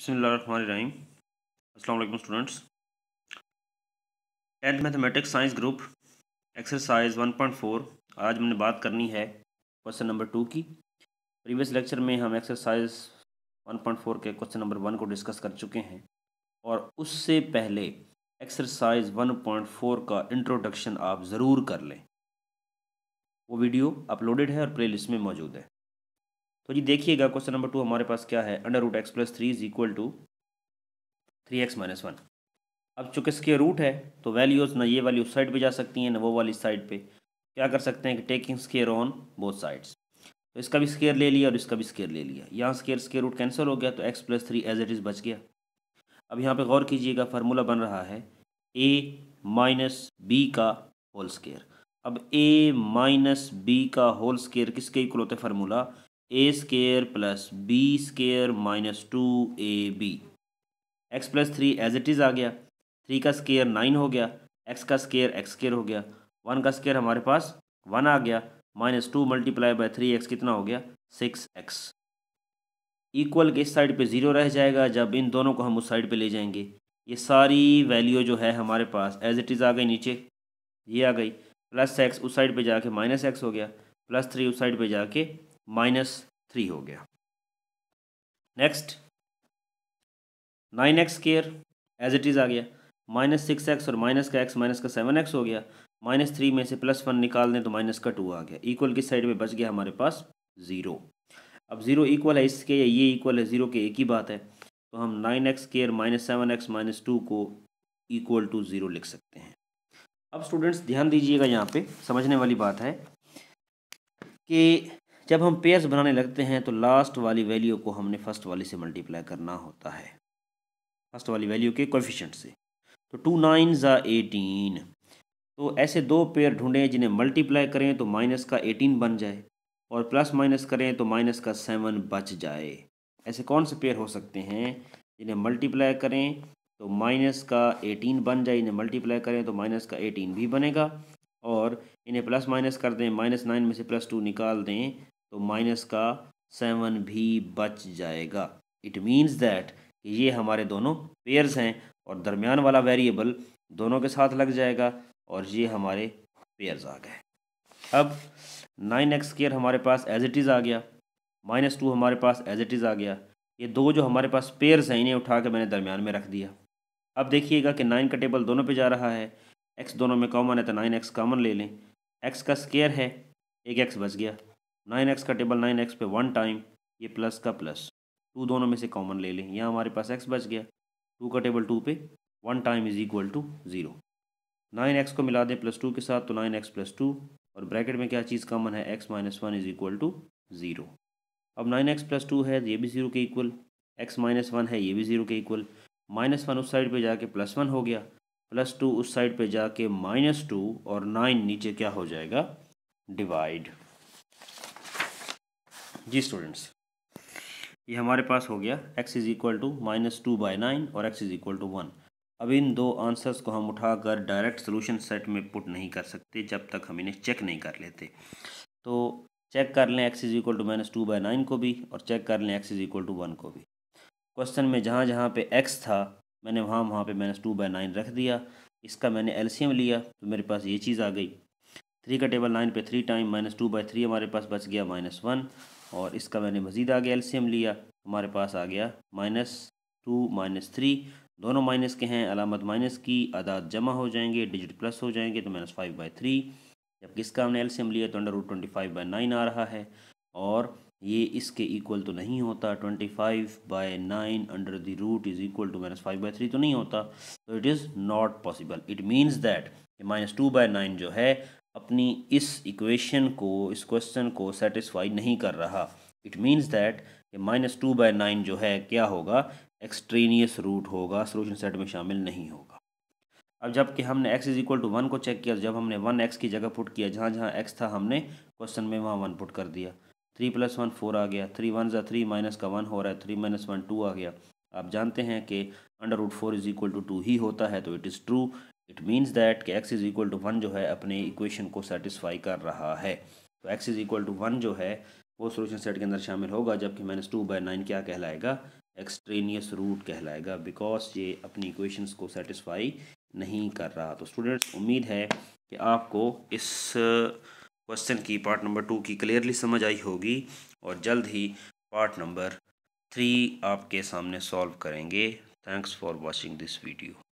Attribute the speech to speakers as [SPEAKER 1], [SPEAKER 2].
[SPEAKER 1] अस्सलाम वालेकुम students tenth mathematics science group exercise 1.4 आज हमने बात करनी है क्वेश्चन नंबर टू की प्रीवियस लेक्चर में हम एक्सरसाइज 1.4 के क्वेश्चन नंबर वन को डिस्कस कर चुके हैं और उससे पहले एक्सरसाइज 1.4 का इंट्रोडक्शन आप ज़रूर कर लें वो वीडियो अपलोडेड है और प्ले में मौजूद है तो जी देखिएगा क्वेश्चन नंबर टू हमारे पास क्या है under root x plus three is equal to three x minus one अब चूंकि इसके रूट है तो वैल्यूज़ ना ये वाली उस साइड पर जा सकती हैं ना वो वाली साइड पर क्या कर सकते हैं कि taking square on both sides तो इसका भी स्केयर ले लिया और इसका भी स्केयर ले लिया यहाँ स्केयर स्केयर रूट कैंसिल हो गया तो x plus three as it is बच गया अब यहाँ पर गौर कीजिएगा फार्मूला बन रहा है ए माइनस बी का होल स्केयर अब ए माइनस बी का होल स्केयर किसके इक्वल होता है formula a square plus b square minus two a b x plus three as it is आ गया थ्री का स्केयर नाइन हो गया एक्स का स्केयर एक्स स्केयर हो गया वन का स्केयर हमारे पास वन आ गया minus two multiply by three x कितना हो गया सिक्स एक्स इक्वल के इस साइड पे ज़ीरो रह जाएगा जब इन दोनों को हम उस साइड पे ले जाएंगे ये सारी वैल्यू जो है हमारे पास एज इट इज़ आ गई नीचे ये आ गई प्लस एक्स उस साइड पे जाके माइनस एक्स हो गया प्लस थ्री उस साइड पे जाके माइनस थ्री हो गया next nine x square as it is आ गया माइनस सिक्स एक्स और माइनस का एक्स माइनस का सेवन एक्स हो गया माइनस थ्री में से प्लस वन निकाल दें तो माइनस का टू आ गया इक्वल किस साइड में बच गया हमारे पास ज़ीरो अब ज़ीरो इक्वल है इसके या ये इक्वल है ज़ीरो के एक ही बात है तो हम nine x square minus seven x minus two को इक्वल टू ज़ीरो लिख सकते हैं अब स्टूडेंट्स ध्यान दीजिएगा यहाँ पे समझने वाली बात है कि जब हम पेयर्स बनाने लगते हैं तो लास्ट वाली वैल्यू को हमने फर्स्ट वाली से मल्टीप्लाई करना होता है फर्स्ट वाली वैल्यू के कोफिशेंट से तो टू नाइन ज़ा एटीन तो ऐसे दो पेयर ढूंढें जिन्हें मल्टीप्लाई करें तो माइनस का एटीन बन जाए और प्लस माइनस करें तो माइनस का सेवन बच जाए ऐसे कौन से पेयर हो सकते हैं जिन्हें मल्टीप्लाई करें तो माइनस का एटीन बन जाए इन्हें मल्टीप्लाई करें तो माइनस का एटीन भी बनेगा और इन्हें प्लस माइनस कर दें माइनस नाइन में से प्लस टू निकाल दें तो माइनस का सेवन भी बच जाएगा इट मीन्स दैट कि ये हमारे दोनों पेयर्स हैं और दरमियान वाला वेरिएबल दोनों के साथ लग जाएगा और ये हमारे पेयर्स आ गए अब नाइन एक्स स्केयर हमारे पास एज इट इज़ आ गया माइनस टू हमारे पास एज इट इज़ आ गया ये दो जो हमारे पास पेयर्स हैं इन्हें उठा के मैंने दरमियान में रख दिया अब देखिएगा कि नाइन का टेबल दोनों पे जा रहा है एक्स दोनों में कॉमन है तो नाइन एक्स कॉमन ले लें एक्स का स्केयर है एक एक्स बच गया नाइन एक्स का टेबल नाइन एक्स पे वन टाइम ये प्लस का प्लस टू दोनों में से कॉमन ले लें यहाँ हमारे पास एक्स बच गया टू का टेबल टू पे one time is equal to zero nine x को मिला दें प्लस टू के साथ तो नाइन एक्स प्लस टू और ब्रैकेट में क्या चीज़ कॉमन है x minus one is equal to zero अब नाइन एक्स प्लस टू है ये भी ज़ीरो के इक्वल एक्स माइनस वन है ये भी ज़ीरो के इक्वल माइनस वन उस साइड पे जाके प्लस वन हो गया प्लस टू उस साइड पे जाके माइनस टू और नाइन नीचे क्या हो जाएगा डिवाइड जी स्टूडेंट्स ये हमारे पास हो गया x is equal to minus two by nine और x is equal to one अब इन दो आंसर्स को हम उठाकर डायरेक्ट सोल्यूशन सेट में पुट नहीं कर सकते जब तक हम इन्हें चेक नहीं कर लेते तो चेक कर लें x is equal to minus two by nine को भी और चेक कर लें x is equal to one को भी क्वेश्चन में जहाँ जहाँ पे x था मैंने वहाँ वहाँ पे माइनस टू बाई नाइन रख दिया इसका मैंने एलसीएम लिया तो मेरे पास ये चीज़ आ गई थ्री का टेबल नाइन पे three time minus two by three हमारे पास बच गया माइनस वन और इसका मैंने मज़ीद आगे एलसीएम लिया हमारे पास आ गया माइनस टू माइनस थ्री दोनों माइनस के हैं अलामत माइनस की आदात जमा हो जाएंगे डिजिट प्लस हो जाएंगे तो माइनस फाइव बाई थ्री जबकि इसका हमने एलसीएम लिया तो under root twenty five by nine आ रहा है और ये इसके इक्वल तो नहीं होता twenty five by nine under the root is equal to minus five by three तो नहीं होता तो it is not possible it means that minus two by nine जो है अपनी इस इक्वेशन को इस क्वेश्चन को सेटिस्फाई नहीं कर रहा इट मीन्स दैट कि माइनस टू बाई नाइन जो है क्या होगा एक्सट्रेनियस रूट होगा सोल्यूशन सेट में शामिल नहीं होगा अब जबकि हमने x is equal to one को चेक किया जब हमने वन एक्स की जगह पुट किया जहाँ जहाँ एक्स था हमने क्वेश्चन में वहाँ वन पुट कर दिया थ्री प्लस वन फोर आ गया थ्री वन ज़ा थ्री माइनस का वन हो रहा है थ्री माइनस वन टू आ गया आप जानते हैं कि under root four is equal to two ही होता है तो it is true it means that कि x is equal to one जो है अपने इक्वेशन को सेटिस्फाई कर रहा है तो x is equal to one जो है वो सोल्यूशन सेट के अंदर शामिल होगा जबकि माइनस टू बाई नाइन क्या कहलाएगा एक्सट्रेनियस रूट कहलाएगा बिकॉज ये अपनी इक्वेशन को सेटिस्फाई नहीं कर रहा तो स्टूडेंट्स उम्मीद है कि आपको इस क्वेश्चन की पार्ट नंबर टू की क्लियरली समझ आई होगी और जल्द ही पार्ट नंबर थ्री आपके सामने सॉल्व करेंगे thanks for watching this video